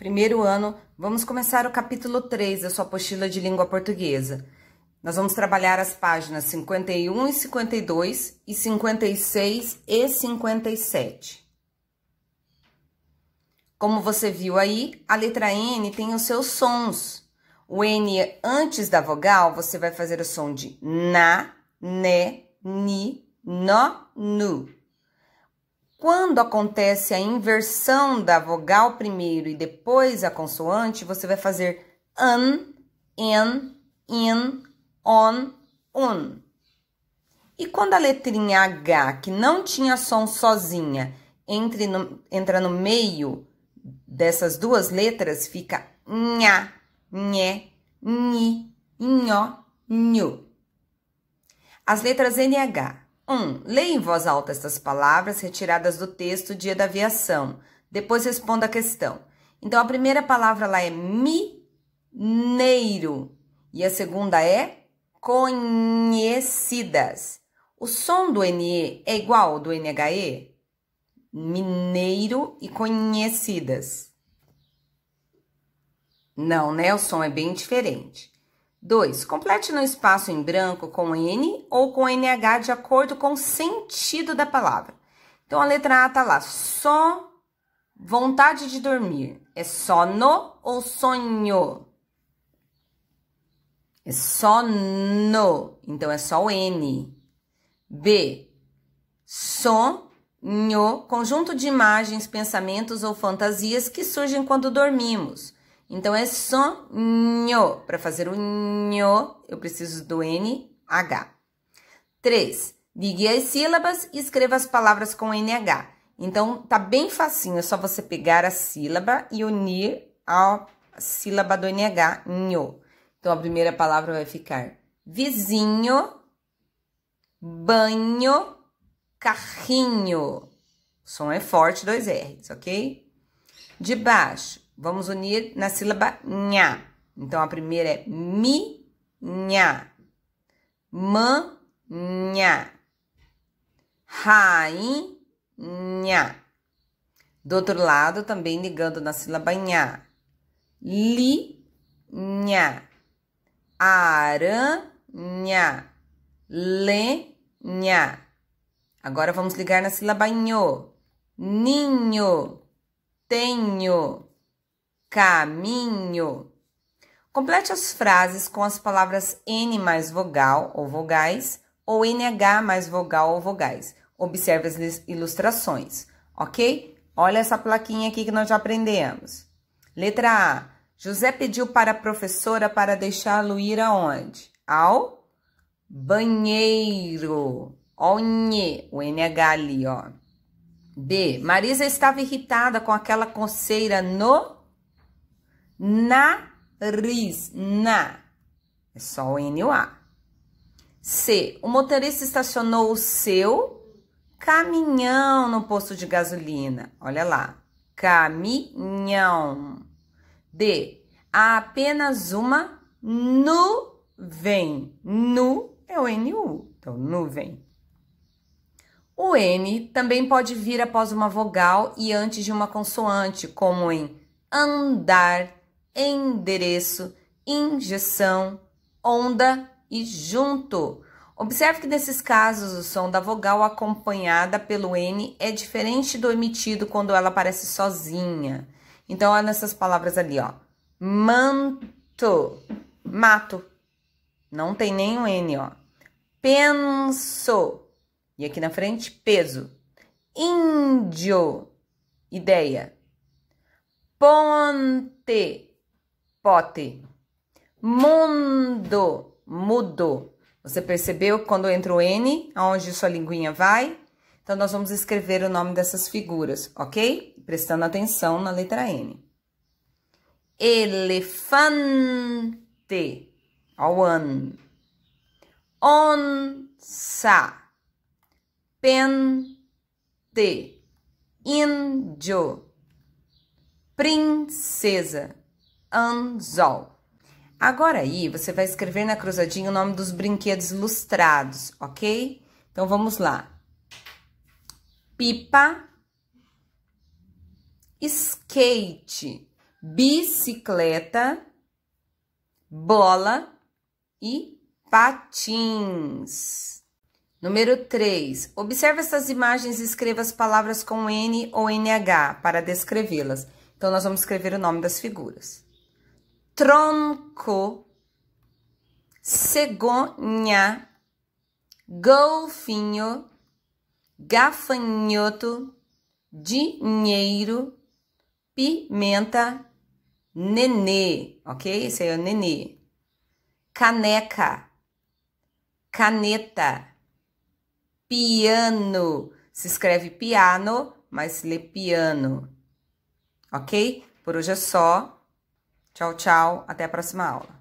primeiro ano, vamos começar o capítulo 3 da sua apostila de língua portuguesa. Nós vamos trabalhar as páginas 51 e 52 e 56 e 57. Como você viu aí, a letra N tem os seus sons. O N antes da vogal, você vai fazer o som de na, né, ni, nó, nu. Quando acontece a inversão da vogal primeiro e depois a consoante, você vai fazer an, en, in, on, un. E quando a letrinha H, que não tinha som sozinha, entre no, entra no meio dessas duas letras, fica nha, nhé, ni, nho, nhu. As letras NH, 1. Leia em voz alta estas palavras retiradas do texto Dia da Aviação. Depois responda a questão. Então, a primeira palavra lá é mineiro e a segunda é conhecidas. O som do NE é igual ao do NHE? Mineiro e conhecidas. Não, né? O som é bem diferente. 2. Complete no espaço em branco com N ou com NH de acordo com o sentido da palavra. Então, a letra A tá lá, só vontade de dormir. É sono ou sonho? É sono, então é só o N. B, sonho, conjunto de imagens, pensamentos ou fantasias que surgem quando dormimos então é sonho. Para fazer o nho, eu preciso do NH. 3. Digue as sílabas e escreva as palavras com NH. Então tá bem facinho, é só você pegar a sílaba e unir a sílaba do NH, nho. Então a primeira palavra vai ficar vizinho, banho, carrinho. O som é forte, dois R's, ok? De baixo, Vamos unir na sílaba nha. Então, a primeira é mi, nha. Man, nha. Rainha. Do outro lado, também ligando na sílaba nha. Li, nha. Aranha. Lenha. Agora vamos ligar na sílaba nho. Ninho. Tenho caminho. Complete as frases com as palavras N mais vogal ou vogais ou NH mais vogal ou vogais. Observe as ilustrações, ok? Olha essa plaquinha aqui que nós já aprendemos. Letra A. José pediu para a professora para deixá-lo ir aonde? Ao banheiro. Ó o o NH ali, ó. B. Marisa estava irritada com aquela coceira no Nariz. Na. É só o N e o A. C. O motorista estacionou o seu caminhão no posto de gasolina. Olha lá. Caminhão. D. Há apenas uma nuvem. Nu é o n u. Então, nuvem. O N também pode vir após uma vogal e antes de uma consoante, como em andar, endereço, injeção, onda e junto. Observe que nesses casos o som da vogal acompanhada pelo N é diferente do emitido quando ela aparece sozinha. Então, olha nessas palavras ali, ó. Manto, mato. Não tem nenhum N, ó. Penso. E aqui na frente, peso. Índio, ideia. Ponte, pote. Mundo, mudo. Você percebeu quando entra o N, aonde sua linguinha vai? Então, nós vamos escrever o nome dessas figuras, ok? Prestando atenção na letra N. Elefante, ao an. Onça, pente, índio, princesa anzol. Agora aí, você vai escrever na cruzadinha o nome dos brinquedos ilustrados, ok? Então, vamos lá. Pipa, skate, bicicleta, bola e patins. Número 3. Observe essas imagens e escreva as palavras com N ou NH para descrevê-las. Então, nós vamos escrever o nome das figuras tronco, cegonha, golfinho, gafanhoto, dinheiro, pimenta, nenê, ok? Esse aí é o nenê. Caneca, caneta, piano. Se escreve piano, mas lê piano, ok? Por hoje é só. Tchau, tchau. Até a próxima aula.